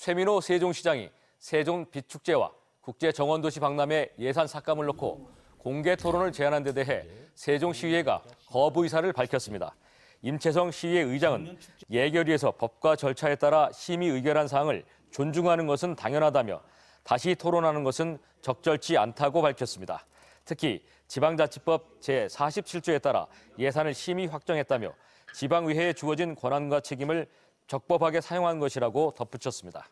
최민호 세종시장이 세종 비축제와 국제정원도시 박람회 예산 삭감을 놓고 공개 토론을 제안한 데 대해 세종시의회가 거부 의사를 밝혔습니다. 임채성 시의회 의장은 예결위에서 법과 절차에 따라 심의 의결한 사항을 존중하는 것은 당연하다며 다시 토론하는 것은 적절치 않다고 밝혔습니다. 특히 지방자치법 제47조에 따라 예산을 심의 확정했다며 지방의회에 주어진 권한과 책임을 적법하게 사용한 것이라고 덧붙였습니다.